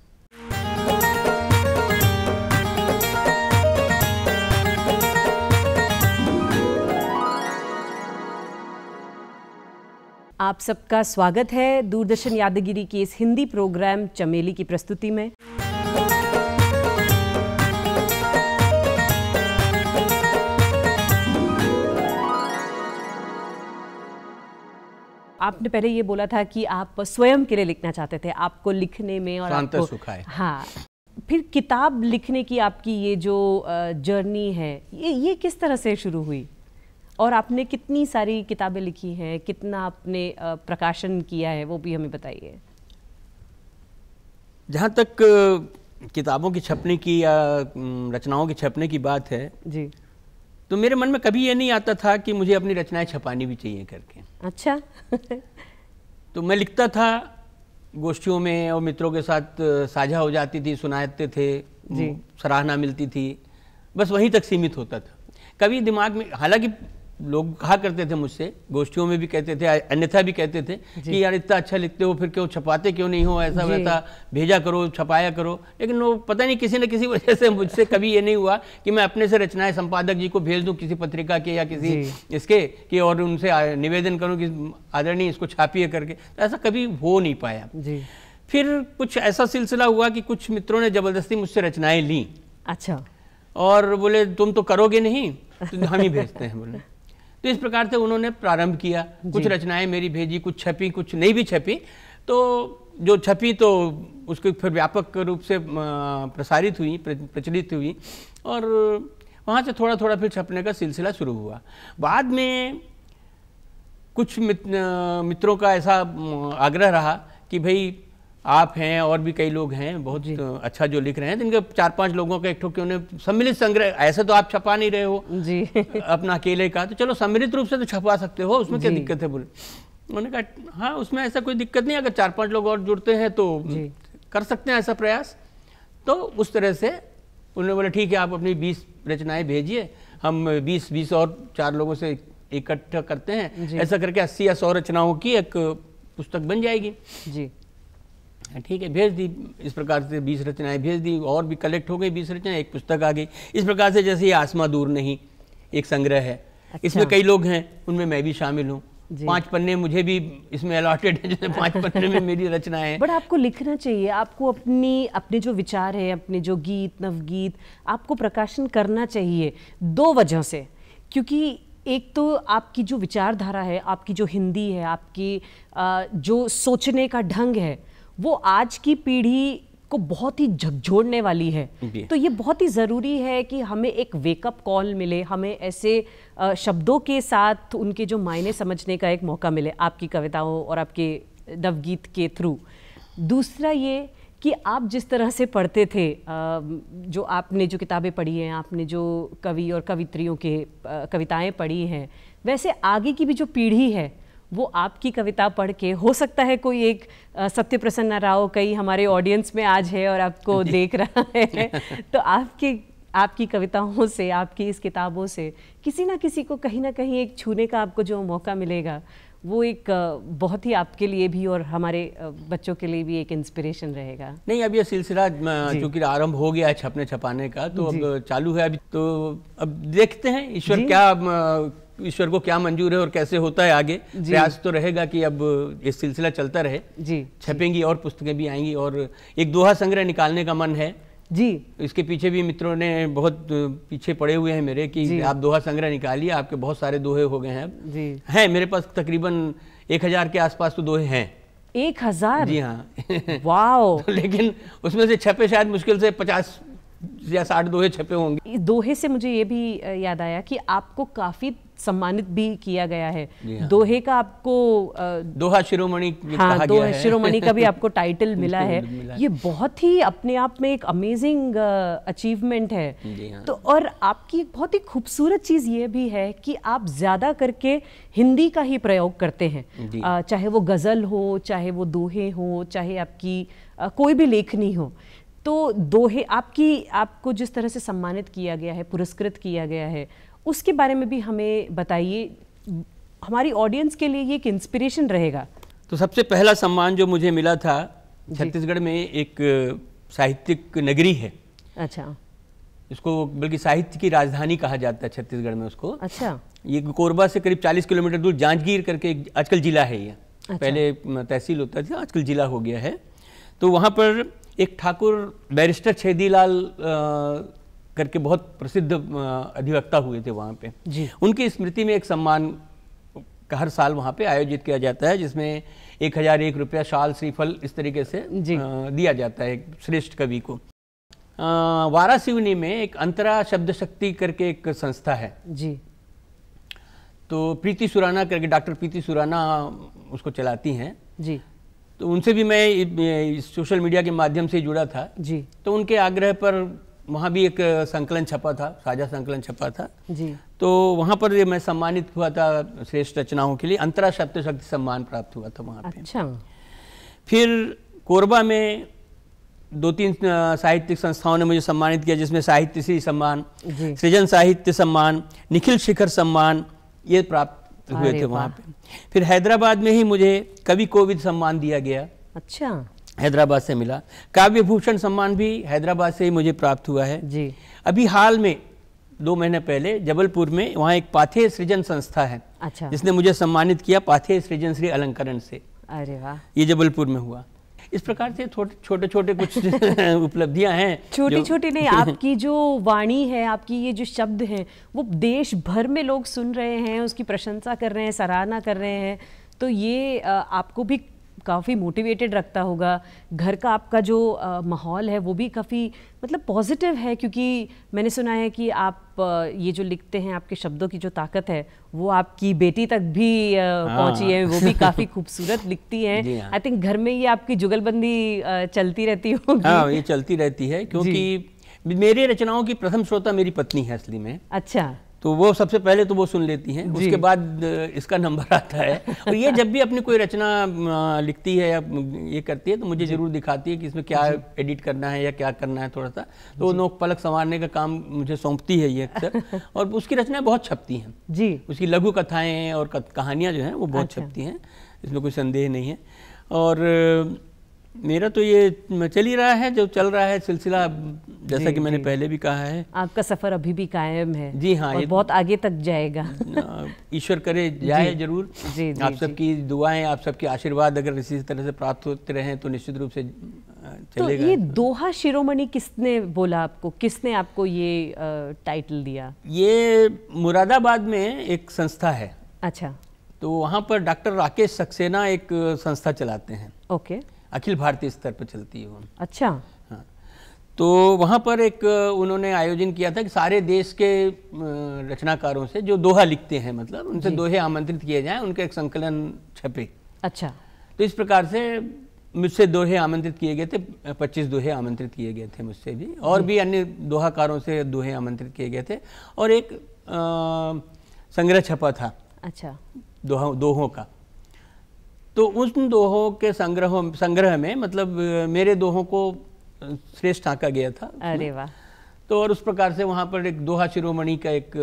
आप सबका स्वागत है दूरदर्शन यादगिरी की इस हिंदी प्रोग्राम चमेली की प्रस्तुति में आपने पहले ये बोला था कि आप स्वयं के लिए लिखना चाहते थे आपको लिखने में और आपको सुखाए हाँ फिर किताब लिखने की आपकी ये जो जर्नी है ये ये किस तरह से शुरू हुई और आपने कितनी सारी किताबें लिखी हैं कितना आपने प्रकाशन किया है वो भी हमें बताइए जहाँ तक किताबों की छपने की या रचनाओं की छपने की बात है जी तो मेरे मन में कभी ये नहीं आता था कि मुझे अपनी रचनाएं छपानी भी चाहिए करके अच्छा तो मैं लिखता था गोष्ठियों में और मित्रों के साथ साझा हो जाती थी सुनाते थे सराहना मिलती थी बस वहीं तक सीमित होता था कभी दिमाग में हालांकि लोग कहा करते थे मुझसे गोष्ठियों में भी कहते थे अन्यथा भी कहते थे कि यार इतना अच्छा लिखते हो फिर क्यों छपाते क्यों नहीं हो ऐसा वैसा भेजा करो छपाया करो लेकिन वो पता नहीं किसी न किसी वजह से मुझसे कभी ये नहीं हुआ कि मैं अपने से रचनाएं संपादक जी को भेज दूं किसी पत्रिका के या किसी इसके कि और उनसे निवेदन करूँ कि आदरणीय इसको छापिए करके तो ऐसा कभी हो नहीं पाया फिर कुछ ऐसा सिलसिला हुआ कि कुछ मित्रों ने ज़बरदस्ती मुझसे रचनाएँ ली अच्छा और बोले तुम तो करोगे नहीं तो हम ही भेजते हैं बोले तो इस प्रकार से उन्होंने प्रारंभ किया कुछ रचनाएं मेरी भेजी कुछ छपी कुछ नहीं भी छपी तो जो छपी तो उसको फिर व्यापक रूप से प्रसारित हुई प्रचलित हुई और वहाँ से थोड़ा थोड़ा फिर छपने का सिलसिला शुरू हुआ बाद में कुछ मित्रों का ऐसा आग्रह रहा कि भाई आप हैं और भी कई लोग हैं बहुत अच्छा जो लिख रहे हैं जिनके चार पांच लोगों का एक ठोके उन्हें सम्मिलित संग्रह ऐसे तो आप छपा नहीं रहे हो जी <laughs> अपना अकेले का तो चलो सम्मिलित रूप से तो छपा सकते हो उसमें क्या दिक्कत है बोले उन्होंने कहा हाँ उसमें ऐसा कोई दिक्कत नहीं अगर चार पांच लोग और जुड़ते हैं तो कर सकते हैं ऐसा प्रयास तो उस तरह से उन्होंने बोला ठीक है आप अपनी बीस रचनाएं भेजिए हम बीस बीस और चार लोगों से इकट्ठा करते हैं ऐसा करके अस्सी या सौ रचनाओं की एक पुस्तक बन जाएगी जी ठीक है भेज दी इस प्रकार से बीस रचनाएं भेज दी और भी कलेक्ट हो गई बीस रचनाएं एक पुस्तक आ गई इस प्रकार से जैसे ये आसमा दूर नहीं एक संग्रह है अच्छा। इसमें कई लोग हैं उनमें मैं भी शामिल हूँ पांच पन्ने मुझे भी इसमें अलॉटेड है जैसे पांच <laughs> पन्ने में मेरी रचना है बट आपको लिखना चाहिए आपको अपनी अपने जो विचार है अपने जो गीत नवगीत आपको प्रकाशन करना चाहिए दो वजह से क्योंकि एक तो आपकी जो विचारधारा है आपकी जो हिंदी है आपकी जो सोचने का ढंग है वो आज की पीढ़ी को बहुत ही झकझोड़ने वाली है तो ये बहुत ही ज़रूरी है कि हमें एक वेकअप कॉल मिले हमें ऐसे शब्दों के साथ उनके जो मायने समझने का एक मौका मिले आपकी कविताओं और आपके नवगीत के थ्रू दूसरा ये कि आप जिस तरह से पढ़ते थे जो आपने जो किताबें पढ़ी हैं आपने जो कवि और कवित्रियों के कविताएं पढ़ी हैं वैसे आगे की भी जो पीढ़ी है वो आपकी कविता पढ़ के हो सकता है कोई एक सत्य प्रसन्न राव कई हमारे ऑडियंस में आज है और आपको <laughs> देख रहा है <laughs> तो आपकी आपकी कविताओं से आपकी इस किताबों से किसी ना किसी को कहीं ना कहीं एक छूने का आपको जो मौका मिलेगा वो एक बहुत ही आपके लिए भी और हमारे बच्चों के लिए भी एक इंस्पिरेशन रहेगा नहीं अब ये सिलसिला चूंकि आरंभ हो गया है छपने छपाने का तो अब चालू है अभी तो अब देखते हैं ईश्वर क्या ईश्वर को क्या मंजूर है और कैसे होता है आगे प्रयास तो रहेगा कि अब ये सिलसिला चलता रहे जी छपेंगी और पुस्तकें भी आएंगी और एक दोहा संग्रह निकालने का मन है जी इसके पीछे भी मित्रों ने बहुत पीछे पड़े हुए हैं मेरे कि आप दोहा संग्रह निकालिए आपके बहुत सारे दोहे हो गए हैं जी हैं मेरे पास तकरीबन एक हजार के आसपास तो दोहे हैं एक हजार जी हाँ <laughs> वाओ तो लेकिन उसमें से छपे शायद मुश्किल से पचास या साठ दोहे छपे होंगे दोहे से मुझे ये भी याद आया कि आपको काफी सम्मानित भी किया गया है हाँ। दोहे का आपको आ, दोहा शिरोमणि हाँ दोहा शिरोमणि का भी आपको टाइटल <laughs> मिला है ये बहुत ही अपने आप में एक अमेजिंग अचीवमेंट है हाँ। तो और आपकी एक बहुत ही खूबसूरत चीज़ ये भी है कि आप ज़्यादा करके हिंदी का ही प्रयोग करते हैं चाहे वो गज़ल हो चाहे वो दोहे हो चाहे आपकी कोई भी लेखनी हो तो दोहे आपकी आपको जिस तरह से सम्मानित किया गया है पुरस्कृत किया गया है उसके बारे में भी हमें बताइए हमारी ऑडियंस के लिए ये एक इंस्पिरेशन रहेगा तो सबसे पहला सम्मान जो मुझे मिला था छत्तीसगढ़ में एक साहित्यिक नगरी है अच्छा इसको बल्कि साहित्य की राजधानी कहा जाता है छत्तीसगढ़ में उसको अच्छा ये कोरबा से करीब 40 किलोमीटर दूर जांजगीर करके आजकल जिला है ये अच्छा। पहले तहसील होता था आजकल जिला हो गया है तो वहाँ पर एक ठाकुर बैरिस्टर छेदीलाल करके बहुत प्रसिद्ध अधिवक्ता हुए थे वहाँ पे जी उनकी स्मृति में एक सम्मान का हर साल वहाँ पे आयोजित किया जाता है जिसमें एक हज़ार एक रुपया शाल श्रीफल इस तरीके से जी। दिया जाता है श्रेष्ठ कवि को वारासिवनी में एक अंतरा शब्द शक्ति करके एक संस्था है जी तो प्रीति सुराना करके डॉक्टर प्रीति सुराना उसको चलाती हैं जी तो उनसे भी मैं सोशल मीडिया के माध्यम से जुड़ा था जी तो उनके आग्रह पर वहाँ भी एक संकलन छपा था साझा संकलन छपा था जी तो वहाँ पर मैं सम्मानित हुआ था श्रेष्ठ रचनाओं के लिए अंतरा शब्द शक्ति सम्मान प्राप्त हुआ था वहाँ अच्छा फिर कोरबा में दो तीन साहित्यिक संस्थाओं ने मुझे सम्मानित किया जिसमें साहित्य श्री सम्मान सृजन साहित्य सम्मान निखिल शिखर सम्मान ये प्राप्त हुए थे वहाँ पे फिर हैदराबाद में ही मुझे कवि कोविद सम्मान दिया गया अच्छा हैदराबाद से मिला काव्य भूषण सम्मान भी हैदराबाद से ही मुझे प्राप्त हुआ है जी अभी हाल में दो महीने पहले जबलपुर में वहाँ एक पाथे सृजन संस्था है अच्छा जिसने मुझे सम्मानित किया पाथे सृजन श्री अलंकरण से अरे वाह ये जबलपुर में हुआ इस प्रकार से छोटे छोटे कुछ <laughs> उपलब्धियां हैं छोटी छोटी नहीं <laughs> आपकी जो वाणी है आपकी ये जो शब्द हैं वो देश भर में लोग सुन रहे हैं उसकी प्रशंसा कर रहे हैं सराहना कर रहे हैं तो ये आपको भी काफ़ी मोटिवेटेड रखता होगा घर का आपका जो माहौल है वो भी काफ़ी मतलब पॉजिटिव है क्योंकि मैंने सुना है कि आप ये जो लिखते हैं आपके शब्दों की जो ताकत है वो आपकी बेटी तक भी हाँ। पहुंची है वो भी काफ़ी <laughs> खूबसूरत लिखती है आई थिंक घर में ये आपकी जुगलबंदी चलती रहती होगी हाँ ये चलती रहती है क्योंकि मेरे रचनाओं की प्रथम श्रोता मेरी पत्नी है असली में अच्छा तो वो सबसे पहले तो वो सुन लेती हैं उसके बाद इसका नंबर आता है और ये जब भी अपनी कोई रचना लिखती है या ये करती है तो मुझे ज़रूर दिखाती है कि इसमें क्या एडिट करना है या क्या करना है थोड़ा सा तो वो नोक पलक संवारने का काम मुझे सौंपती है ये अक्सर <laughs> और उसकी रचनाएं बहुत छपती हैं जी उसकी लघु कथाएँ और कहानियाँ जो हैं वो बहुत अच्छा। छपती हैं इसमें कोई संदेह नहीं है और मेरा तो ये चल ही रहा है जो चल रहा है सिलसिला जैसा कि मैंने पहले भी कहा है आपका सफर अभी भी कायम है जी हाँ और ये बहुत आगे तक जाएगा ईश्वर करे <laughs> जाए जरूर जी, जी, आप सबकी दुआएं आप सबके आशीर्वाद अगर इसी तरह से प्राप्त होते रहे तो निश्चित रूप से तो चलेगा तो ये दोहा शिरोमणि किसने बोला आपको किसने आपको ये टाइटल दिया ये मुरादाबाद में एक संस्था है अच्छा तो वहाँ पर डॉक्टर राकेश सक्सेना एक संस्था चलाते हैं ओके okay. अखिल भारतीय स्तर पर चलती है वो अच्छा हाँ। तो वहाँ पर एक उन्होंने आयोजन किया था कि सारे देश के रचनाकारों से जो दोहा लिखते हैं मतलब उनसे दोहे आमंत्रित किए जाएं उनके एक संकलन छपे अच्छा तो इस प्रकार से मुझसे दोहे आमंत्रित किए गए थे पच्चीस दोहे आमंत्रित किए गए थे मुझसे भी और भी अन्य दोहाकारों से दोहे आमंत्रित किए गए थे और एक संग्रह छपा था अच्छा दोहा दोहों का तो उन दोहों के संग्रह संग्रह में मतलब मेरे दोहों को श्रेष्ठ आंका गया था अरे वाह तो और उस प्रकार से वहाँ पर एक दोहा शिरोमणि का एक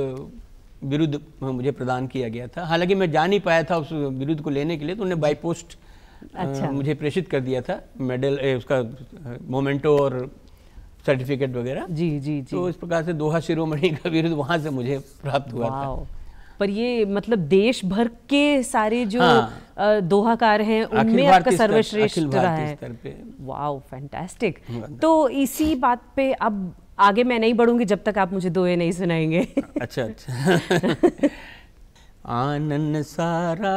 विरुद्ध मुझे प्रदान किया गया था हालांकि मैं जा नहीं पाया था उस विरुद्ध को लेने के लिए तो उन्हें बाई पोस्ट अच्छा। मुझे प्रेषित कर दिया था मेडल ए, उसका मोमेंटो और सर्टिफिकेट वगैरह जी जी जी तो इस प्रकार से दोहा शिरोमणि का विरुद्ध वहाँ से मुझे प्राप्त हुआ था पर ये मतलब देश भर के सारे जो हाँ, दोहाकार हैं उनमें आपका सर्वश्रेष्ठ रहा है वाओ फैंटास्टिक तो इसी बात पे अब आगे मैं नहीं बढ़ूंगी जब तक आप मुझे दोहे नहीं सुनाएंगे अच्छा अच्छा आनन सारा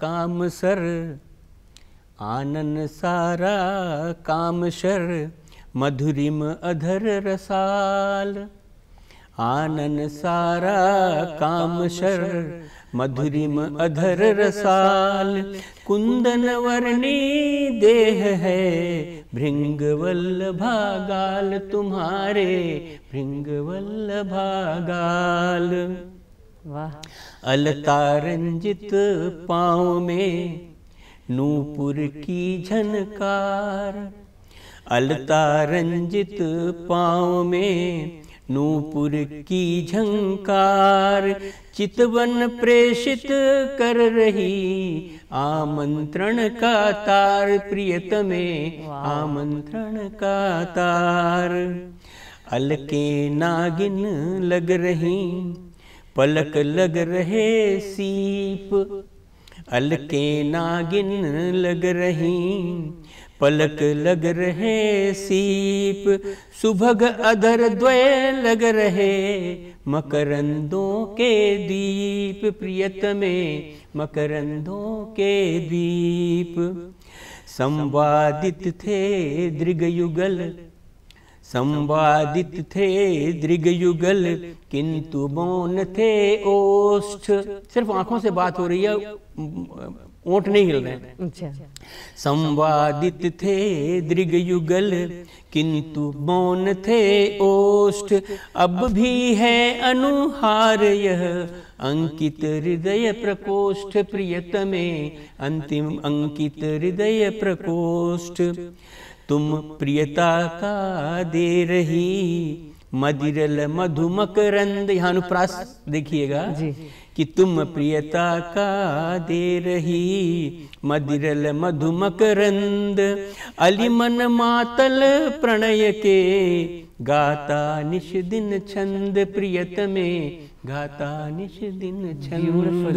काम सर आनन सारा काम शर मधुरिम अधर रसाल आनन सारा काम शर मधुरिम अधर रसाल कुंदन वर्णी देह है भृंगवल भागाल तुम्हारे भृंगवल भागाल वाह अलता रंजित पाँव में नूपुर की झनकार अलता रंजित पाँव में नूपुर की झंकार चितवन प्रेषित कर रही आमंत्रण का तार प्रियतमे आमंत्रण का तार अलके नागिन लग रही पलक लग रहे सीप अलके नागिन लग रही पलक लग रहे सीप सुभग अधर द्वय लग रहे मकरंदों के दीप प्रियतमे मकरंदों के दीप संवादित थे दृग युगल संवादित थे दृग युगल किंतु मौन थे ओष्ठ सिर्फ आंखों से बात हो रही है ओट नहीं हिल रहे अच्छा। संवादित थे दृग युगल किंतु मौन थे ओष्ठ अब भी है अनुहार यह अंकित हृदय प्रकोष्ठ प्रियतमे अंतिम अंकित हृदय प्रकोष्ठ तुम प्रियता का दे रही मदिरल मधुमक रंद यहाँ अनुप्रास देखिएगा कि तुम प्रियता का दे रही मदिरल मधुमक रंद अलिमन मातल प्रणय के गाता निश दिन छंद प्रियत में गाता निश दिन छंद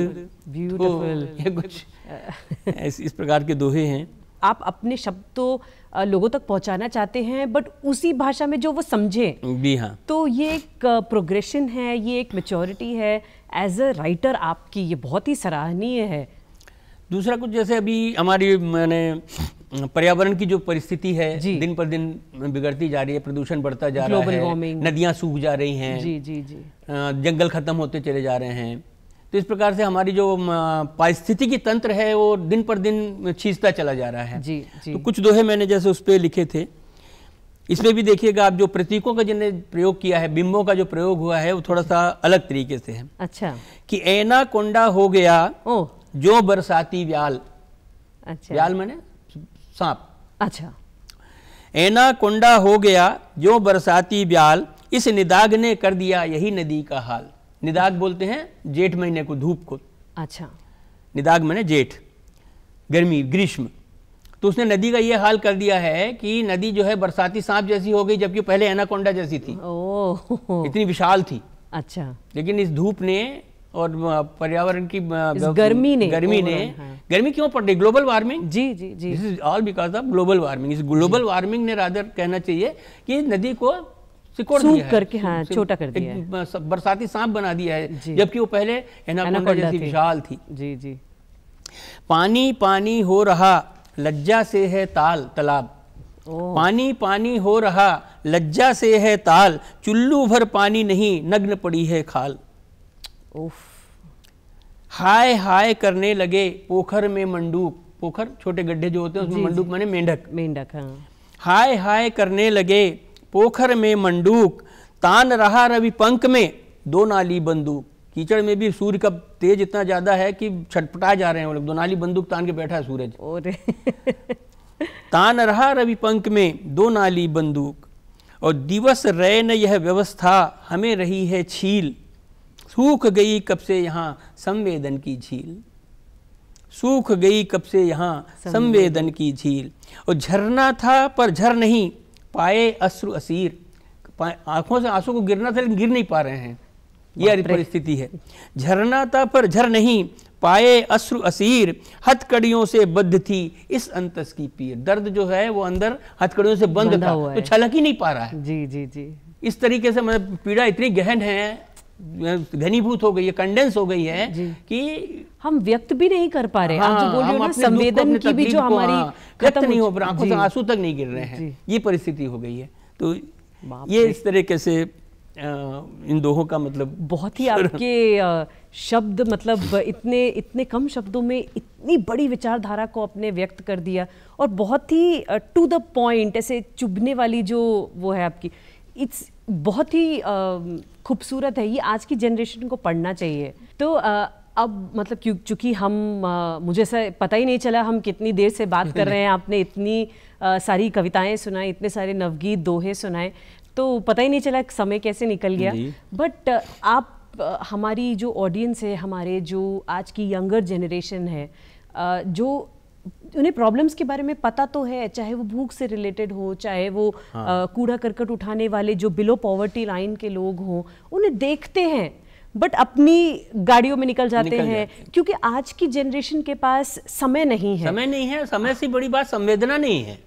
ब्यूटीफुल ये कुछ <laughs> इस प्रकार के दोहे हैं आप अपने शब्दों लोगों तक पहुंचाना चाहते हैं बट उसी भाषा में जो वो समझे जी हाँ तो ये एक प्रोग्रेशन है ये एक मेचोरिटी है एज अ राइटर आपकी ये बहुत ही सराहनीय है दूसरा कुछ जैसे अभी हमारी मैंने पर्यावरण की जो परिस्थिति है दिन पर दिन बिगड़ती जा रही है प्रदूषण बढ़ता जा रहा है नदियां सूख जा रही हैं जी जी जी जंगल खत्म होते चले जा रहे हैं तो इस प्रकार से हमारी जो पारिस्थितिकी तंत्र है वो दिन पर दिन छींचता चला जा रहा है जी, जी। तो कुछ दोहे मैंने जैसे उस पर लिखे थे इसमें भी देखिएगा आप जो प्रतीकों का जिन्हें प्रयोग किया है बिंबों का जो प्रयोग हुआ है वो थोड़ा सा अलग तरीके से है अच्छा कि ऐना कोंडा हो गया ओ जो बरसाती व्याल अच्छा व्याल मैंने सांप अच्छा ऐना कोंडा हो गया जो बरसाती व्याल इस निदाग ने कर दिया यही नदी का हाल निदाग बोलते हैं जेठ महीने को धूप को अच्छा निदाग मैंने जेठ गर्मी ग्रीष्म तो उसने नदी का यह हाल कर दिया है कि नदी जो है बरसाती सांप जैसी हो गई जबकि पहले एनाकोंडा जैसी थी इतनी विशाल थी अच्छा लेकिन इस धूप ने और पर्यावरण की गर्मी ने गर्मी ने हाँ। गर्मी क्यों पड़ रही ग्लोबल वार्मिंग जी जी जी this is all because of global warming इस ग्लोबल वार्मिंग ने राधर कहना चाहिए कि नदी को सिकोड़ दिया करके हाँ, छोटा कर दिया बरसाती सांप बना दिया है जबकि वो पहले एनाकोंडा जैसी विशाल थी जी जी पानी पानी हो रहा लज्जा से है ताल तालाब पानी पानी हो रहा लज्जा से है ताल चुल्लू भर पानी नहीं नग्न पड़ी है खाल हाय हाय करने लगे पोखर में मंडूक पोखर छोटे गड्ढे जो होते हैं उसमें मंडूक माने मेंढक मेंढक हाँ हाय हाय करने लगे पोखर में मंडूक तान रहा रवि पंख में दो नाली बंदूक कीचड़ में भी सूर्य का तेज इतना ज्यादा है कि छटपटा जा रहे हैं वो लोग दो नाली बंदूक तान के बैठा है सूरज और तान रहा रवि पंख में दो नाली बंदूक और दिवस न यह व्यवस्था हमें रही है छील सूख गई कब से यहाँ संवेदन की झील सूख गई कब से यहाँ संवेदन की झील और झरना था पर झर नहीं पाए अश्रु असीर आंखों से आंसू को गिरना था लेकिन गिर नहीं पा रहे हैं ये हरी परिस्थिति है झरना था पर झर नहीं पाए अश्रु असीर हथकड़ियों से बद्ध थी इस अंतस की पीर दर्द जो है वो अंदर हथकड़ियों से बंद था तो छलक ही नहीं पा रहा है जी जी जी इस तरीके से मतलब पीड़ा इतनी गहन है घनीभूत हो गई है कंडेंस हो गई है कि हम व्यक्त भी नहीं कर पा रहे हाँ, आप जो हाँ, बोल रहे हो संवेदन की भी जो हमारी हाँ, खत्म नहीं हो पा आंखों से आंसू तक नहीं गिर रहे हैं ये परिस्थिति हो गई है तो ये इस तरीके से इन दोहों का मतलब बहुत ही आपके शब्द मतलब इतने इतने कम शब्दों में इतनी बड़ी विचारधारा को अपने व्यक्त कर दिया और बहुत ही टू द पॉइंट ऐसे चुभने वाली जो वो है आपकी इट्स बहुत ही खूबसूरत है ये आज की जनरेशन को पढ़ना चाहिए तो आ, अब मतलब क्यों चूँकि हम आ, मुझे ऐसा पता ही नहीं चला हम कितनी देर से बात कर रहे हैं आपने इतनी आ, सारी कविताएं सुनाई इतने सारे नवगीत दोहे सुनाए तो पता ही नहीं चला समय कैसे निकल गया बट आप हमारी जो ऑडियंस है हमारे जो आज की यंगर जनरेशन है जो उन्हें प्रॉब्लम्स के बारे में पता तो है चाहे वो भूख से रिलेटेड हो चाहे वो हाँ. कूड़ा करकट उठाने वाले जो बिलो पॉवर्टी लाइन के लोग हों उन्हें देखते हैं बट अपनी गाड़ियों में निकल जाते निकल हैं क्योंकि आज की जनरेशन के पास समय नहीं है समय नहीं है समय से बड़ी बात संवेदना नहीं है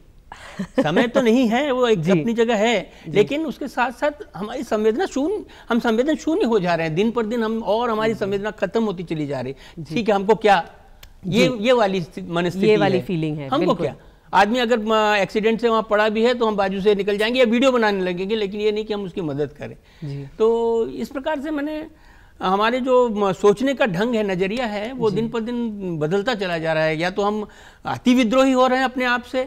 समय तो नहीं है वो एक <laughs> अपनी जगह है लेकिन उसके साथ साथ हमारी संवेदना शून्य हम संवेदन शून्य हो जा रहे हैं दिन पर दिन हम और हमारी संवेदना खत्म होती चली जा रही है ठीक है हमको क्या ये ये वाली मनस्थिति ये वाली फीलिंग है हमको क्या आदमी अगर एक्सीडेंट से वहाँ पड़ा भी है तो हम बाजू से निकल जाएंगे या वीडियो बनाने लगेंगे लेकिन ये नहीं कि हम उसकी मदद करें तो इस प्रकार से मैंने हमारे जो सोचने का ढंग है नज़रिया है वो दिन पर दिन बदलता चला जा रहा है या तो हम अति विद्रोही हो रहे हैं अपने आप से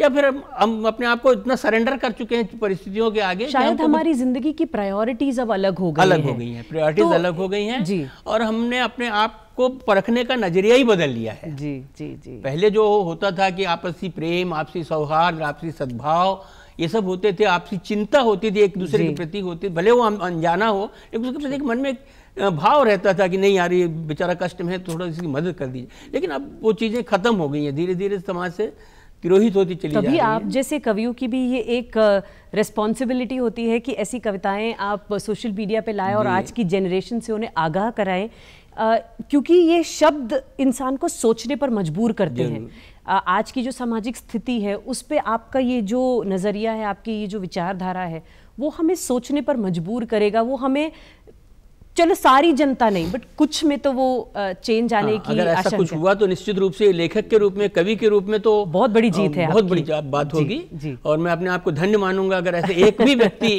या फिर हम अपने आप को इतना सरेंडर कर चुके हैं परिस्थितियों के आगे शायद हमारी जिंदगी की प्रायोरिटीज अब अलग हो गई अलग हो गई हैं प्रायोरिटीज तो अलग हो गई हैं जी और हमने अपने आप को परखने का नजरिया ही बदल लिया है जी जी जी पहले जो होता था कि आपसी प्रेम आपसी सौहार्द आपसी सद्भाव ये सब होते थे आपसी चिंता होती थी एक दूसरे के प्रति होती भले वो अनजाना हो एक दूसरे के प्रति मन में भाव रहता था कि नहीं यार ये बेचारा कष्ट में है थोड़ा इसकी मदद कर दीजिए लेकिन अब वो चीज़ें खत्म हो गई हैं धीरे धीरे समाज से तिरोहित होती चली तभी आप जैसे कवियों की भी ये एक रिस्पॉन्सिबिलिटी होती है कि ऐसी कविताएं आप सोशल मीडिया पे लाएं और आज की जनरेशन से उन्हें आगाह कराएं क्योंकि ये शब्द इंसान को सोचने पर मजबूर करते हैं आज की जो सामाजिक स्थिति है उस पर आपका ये जो नज़रिया है आपकी ये जो विचारधारा है वो हमें सोचने पर मजबूर करेगा वो हमें चलो सारी जनता नहीं बट कुछ में तो वो चेंज आने हाँ, की अगर ऐसा कुछ हुआ तो निश्चित रूप से लेखक के रूप में कवि के रूप में तो बहुत बड़ी जीत है बहुत बड़ी बात होगी और मैं अपने आप को धन्य मानूंगा अगर ऐसे एक भी <laughs> व्यक्ति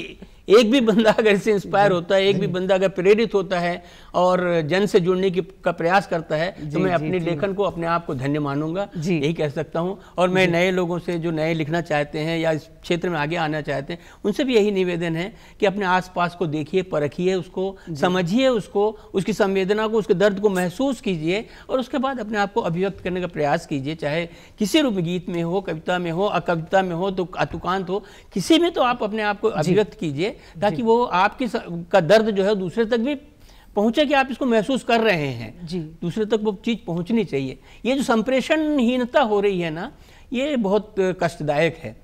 एक भी बंदा अगर इससे इंस्पायर होता है एक भी बंदा अगर प्रेरित होता है और जन से जुड़ने की का प्रयास करता है तो मैं अपने लेखन को अपने आप को धन्य मानूंगा यही कह सकता हूँ और मैं नए लोगों से जो नए लिखना चाहते हैं या इस क्षेत्र में आगे आना चाहते हैं उनसे भी यही निवेदन है कि अपने आस को देखिए परखिए उसको समझिए उसको उसकी संवेदना को उसके दर्द को महसूस कीजिए और उसके बाद अपने आप को अभिव्यक्त करने का प्रयास कीजिए चाहे किसी रूप गीत में हो कविता में हो अकविता में हो तो अतुकांत हो किसी में तो आप अपने आप को अभिव्यक्त कीजिए ताकि वो आपके का दर्द जो है दूसरे तक भी पहुंचे कि आप इसको महसूस कर रहे हैं जी दूसरे तक वो चीज़ पहुंचनी चाहिए ये जो संप्रेषणहीनता हो रही है ना ये बहुत कष्टदायक है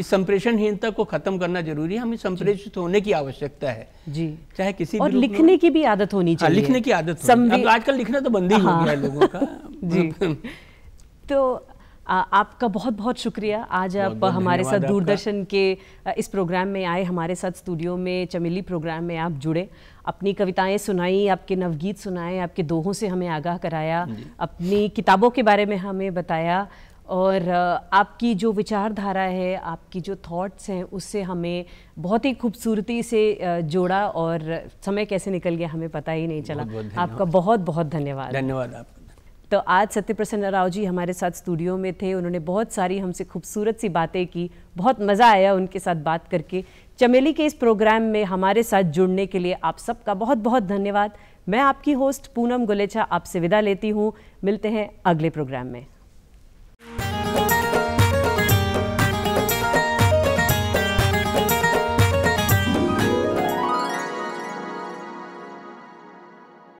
इस संप्रेषणहीनता को खत्म करना जरूरी है हमें संप्रेषित होने की आवश्यकता है जी चाहे किसी और भी लिखने की भी आदत होनी हाँ, चाहिए लिखने की आदत अब आजकल लिखना तो बंद ही हो हाँ। गया लोगों का <laughs> जी <laughs> तो आपका बहुत बहुत शुक्रिया आज बहुत आप बहुत हमारे साथ दूरदर्शन के इस प्रोग्राम में आए हमारे साथ स्टूडियो में चमेली प्रोग्राम में आप जुड़े अपनी कविताएं सुनाई आपके नवगीत सुनाए आपके दोहों से हमें आगाह कराया अपनी किताबों के बारे में हमें बताया और आपकी जो विचारधारा है आपकी जो थॉट्स हैं उससे हमें बहुत ही खूबसूरती से जोड़ा और समय कैसे निकल गया हमें पता ही नहीं चला बहुत, बहुत आपका बहुत बहुत धन्यवाद धन्यवाद आपका तो आज सत्यप्रसन्न राव जी हमारे साथ स्टूडियो में थे उन्होंने बहुत सारी हमसे खूबसूरत सी बातें की बहुत मज़ा आया उनके साथ बात करके चमेली के इस प्रोग्राम में हमारे साथ जुड़ने के लिए आप सबका बहुत बहुत धन्यवाद मैं आपकी होस्ट पूनम गुलेचा आपसे विदा लेती हूँ मिलते हैं अगले प्रोग्राम में